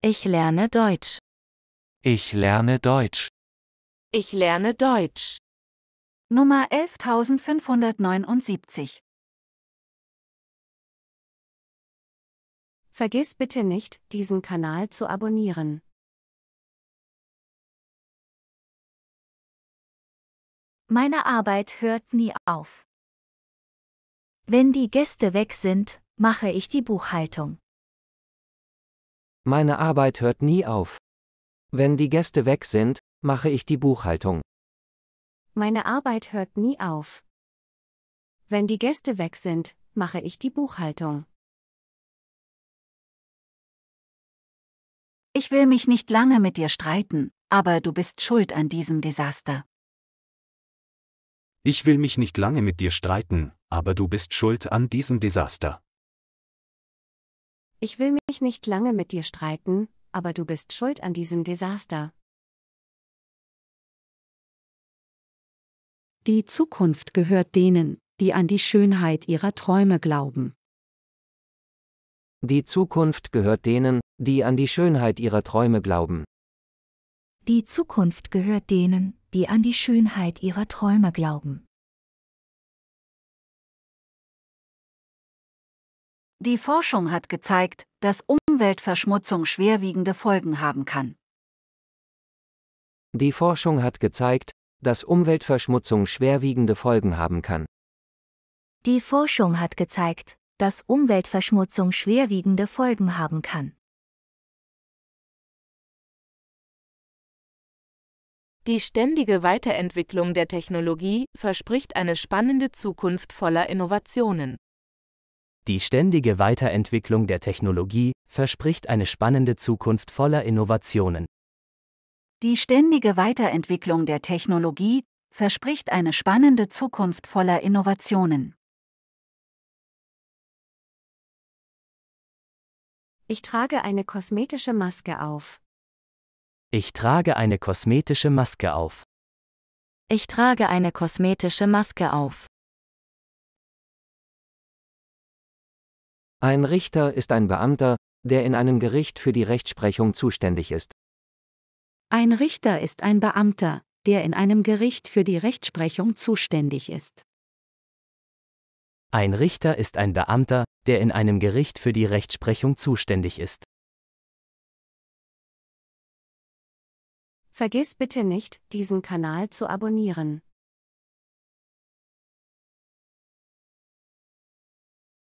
Ich lerne Deutsch. Ich lerne Deutsch. Ich lerne Deutsch. Nummer 11579. Vergiss bitte nicht, diesen Kanal zu abonnieren. Meine Arbeit hört nie auf. Wenn die Gäste weg sind, mache ich die Buchhaltung. Meine Arbeit hört nie auf. Wenn die Gäste weg sind, mache ich die Buchhaltung. Meine Arbeit hört nie auf. Wenn die Gäste weg sind, mache ich die Buchhaltung. Ich will mich nicht lange mit dir streiten, aber du bist schuld an diesem Desaster. Ich will mich nicht lange mit dir streiten, aber du bist schuld an diesem Desaster. Ich will mich nicht lange mit dir streiten, aber du bist schuld an diesem Desaster. Die Zukunft gehört denen, die an die Schönheit ihrer Träume glauben. Die Zukunft gehört denen, die an die Schönheit ihrer Träume glauben. Die Zukunft gehört denen, die an die Schönheit ihrer Träume glauben. Die Forschung hat gezeigt, dass Umweltverschmutzung schwerwiegende Folgen haben kann. Die Forschung hat gezeigt, dass Umweltverschmutzung schwerwiegende Folgen haben kann. Die Forschung hat gezeigt, dass Umweltverschmutzung schwerwiegende Folgen haben kann. Die ständige Weiterentwicklung der Technologie verspricht eine spannende Zukunft voller Innovationen. Die ständige Weiterentwicklung der Technologie verspricht eine spannende Zukunft voller Innovationen. Die ständige Weiterentwicklung der Technologie verspricht eine spannende Zukunft voller Innovationen. Ich trage eine kosmetische Maske auf. Ich trage eine kosmetische Maske auf. Ich trage eine kosmetische Maske auf. Ein Richter ist ein Beamter, der in einem Gericht für die Rechtsprechung zuständig ist. Ein Richter ist ein Beamter, der in einem Gericht für die Rechtsprechung zuständig ist. Ein Richter ist ein Beamter, der in einem Gericht für die Rechtsprechung zuständig ist. Vergiss bitte nicht, diesen Kanal zu abonnieren.